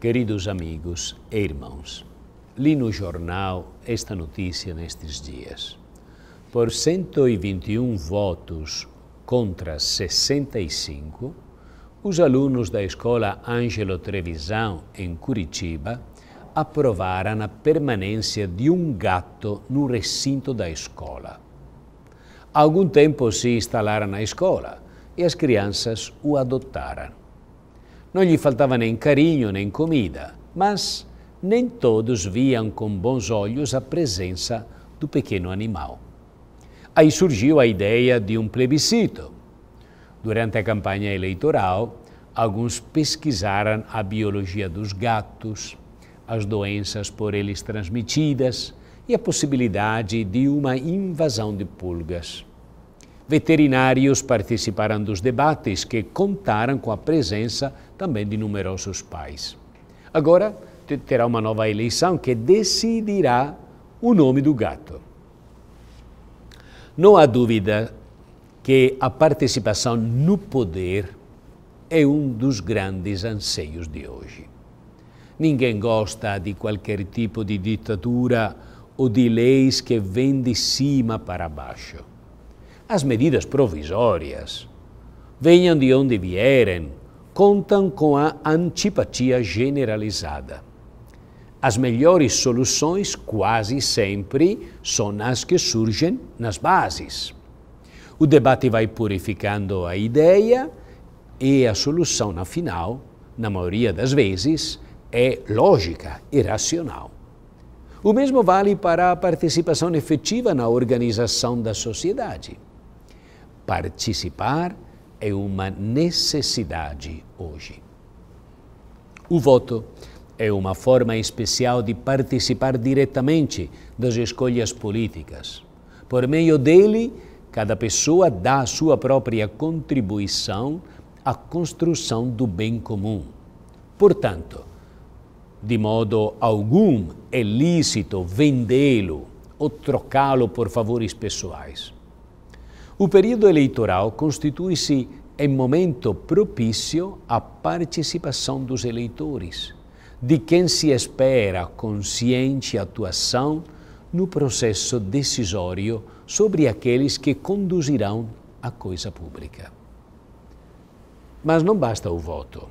Queridos amigos e irmãos, li no jornal esta notícia nestes dias. Por 121 votos contra 65, os alunos da escola Ângelo Trevisão em Curitiba, aprovaram a permanência de um gato no recinto da escola. Há algum tempo se instalaram na escola e as crianças o adotaram não lhe faltava nem né carinho, nem né comida, mas nem todos viam com bons olhos a presença do pequeno animal. Aí surgiu a ideia de um plebiscito. Durante a campanha eleitoral, alguns pesquisaram a biologia dos gatos, as doenças por eles transmitidas e a possibilidade de uma invasão de pulgas. Veterinários participaram dos debates que contaram com a presença também de numerosos pais. Agora terá uma nova eleição que decidirá o nome do gato. Não há dúvida que a participação no poder é um dos grandes anseios de hoje. Ninguém gosta de qualquer tipo de ditadura ou de leis que vêm de cima para baixo. As medidas provisórias, venham de onde vierem, contam com a antipatia generalizada. As melhores soluções quase sempre são as que surgem nas bases. O debate vai purificando a ideia e a solução, afinal, na maioria das vezes, é lógica e racional. O mesmo vale para a participação efetiva na organização da sociedade. Participar é uma necessidade hoje. O voto é uma forma especial de participar diretamente das escolhas políticas. Por meio dele, cada pessoa dá a sua própria contribuição à construção do bem comum. Portanto, de modo algum é lícito vendê-lo ou trocá-lo por favores pessoais. O período eleitoral constitui-se em momento propício à participação dos eleitores, de quem se espera consciente atuação no processo decisório sobre aqueles que conduzirão a coisa pública. Mas não basta o voto.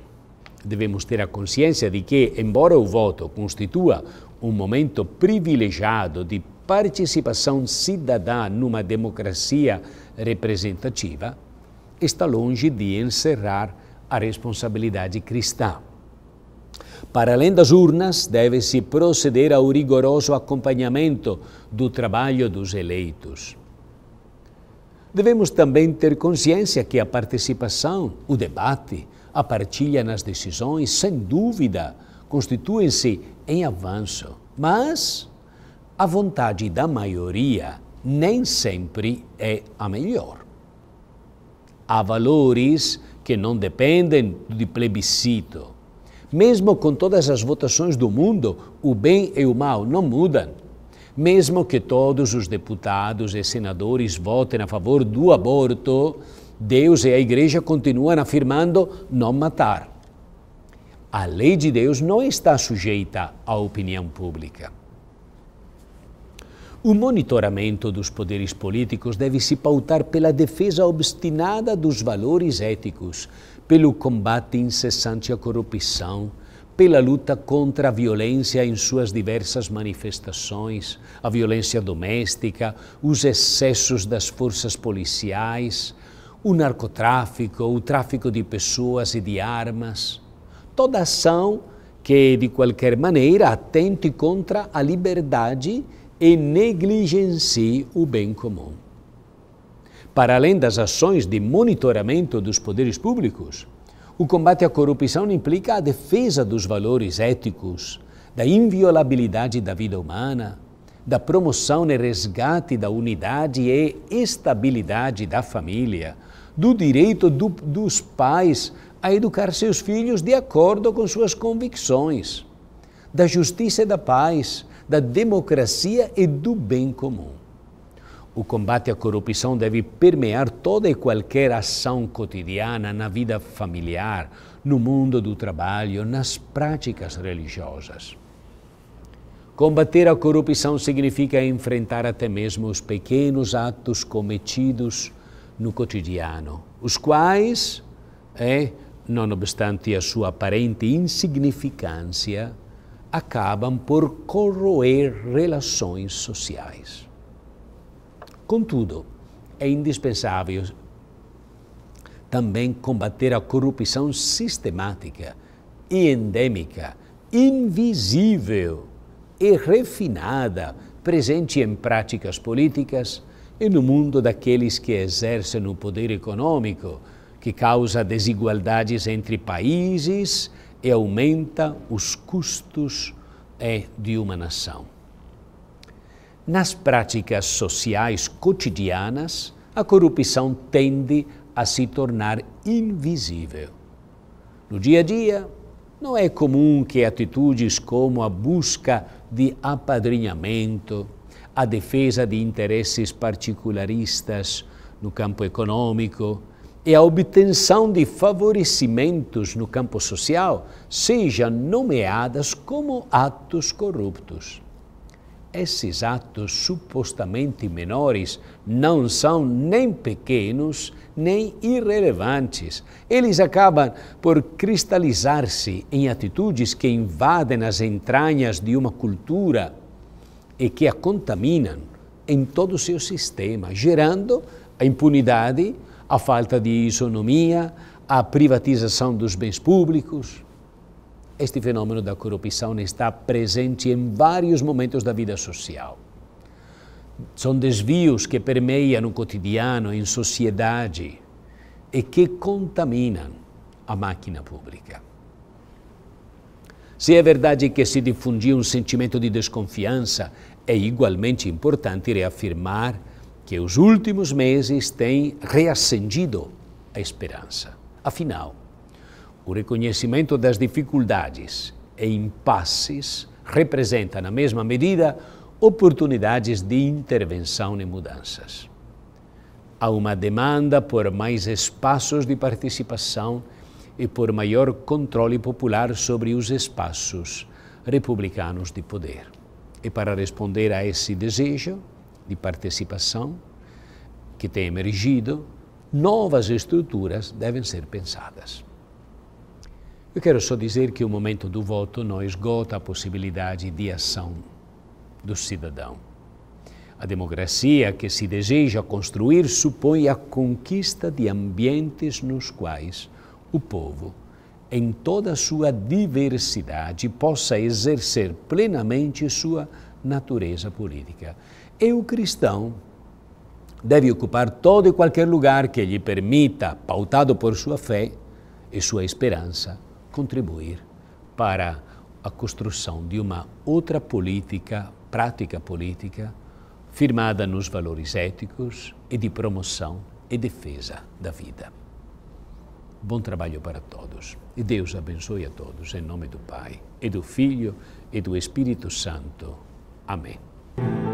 Devemos ter a consciência de que, embora o voto constitua um momento privilegiado de participação cidadã numa democracia representativa está longe de encerrar a responsabilidade cristã. Para além das urnas, deve-se proceder ao rigoroso acompanhamento do trabalho dos eleitos. Devemos também ter consciência que a participação, o debate, a partilha nas decisões, sem dúvida, constituem-se em avanço, mas a vontade da maioria nem sempre é a melhor. Há valores que não dependem de plebiscito. Mesmo com todas as votações do mundo, o bem e o mal não mudam. Mesmo que todos os deputados e senadores votem a favor do aborto, Deus e a Igreja continuam afirmando não matar. A lei de Deus não está sujeita à opinião pública. O monitoramento dos poderes políticos deve se pautar pela defesa obstinada dos valores éticos, pelo combate incessante à corrupção, pela luta contra a violência em suas diversas manifestações, a violência doméstica, os excessos das forças policiais, o narcotráfico, o tráfico de pessoas e de armas. Toda ação que, de qualquer maneira, atente contra a liberdade e negligencie o bem comum. Para além das ações de monitoramento dos poderes públicos, o combate à corrupção implica a defesa dos valores éticos, da inviolabilidade da vida humana, da promoção e resgate da unidade e estabilidade da família, do direito do, dos pais a educar seus filhos de acordo com suas convicções, da justiça e da paz, da democracia e do bem comum. O combate à corrupção deve permear toda e qualquer ação cotidiana na vida familiar, no mundo do trabalho, nas práticas religiosas. Combater a corrupção significa enfrentar até mesmo os pequenos atos cometidos no cotidiano, os quais, é, eh, não obstante a sua aparente insignificância, acabam por corroer relações sociais. Contudo, é indispensável também combater a corrupção sistemática e endêmica, invisível e refinada, presente em práticas políticas e no mundo daqueles que exercem o poder econômico, que causa desigualdades entre países e aumenta os custos eh, de uma nação. Nas práticas sociais cotidianas, a corrupção tende a se tornar invisível. No dia a dia, não é comum que atitudes como a busca de apadrinhamento, a defesa de interesses particularistas no campo econômico, e a obtenção de favorecimentos no campo social, sejam nomeadas como atos corruptos. Esses atos supostamente menores não são nem pequenos nem irrelevantes. Eles acabam por cristalizar-se em atitudes que invadem as entranhas de uma cultura e que a contaminam em todo o seu sistema, gerando a impunidade a falta de isonomia, a privatização dos bens públicos. Este fenômeno da corrupção está presente em vários momentos da vida social. São desvios que permeiam o cotidiano, em sociedade, e que contaminam a máquina pública. Se é verdade que se difundiu um sentimento de desconfiança, é igualmente importante reafirmar que os últimos meses têm reacendido a esperança. Afinal, o reconhecimento das dificuldades e impasses representa, na mesma medida, oportunidades de intervenção e mudanças. Há uma demanda por mais espaços de participação e por maior controle popular sobre os espaços republicanos de poder. E para responder a esse desejo, de participação que tem emergido, novas estruturas devem ser pensadas. Eu quero só dizer que o momento do voto não esgota a possibilidade de ação do cidadão. A democracia que se deseja construir supõe a conquista de ambientes nos quais o povo, em toda a sua diversidade, possa exercer plenamente sua natureza política. E o cristão deve ocupar todo e qualquer lugar que lhe permita, pautado por sua fé e sua esperança, contribuir para a construção de uma outra política, prática política, firmada nos valores éticos e de promoção e defesa da vida. Bom trabalho para todos e Deus abençoe a todos em nome do Pai e do Filho e do Espírito Santo. Amém.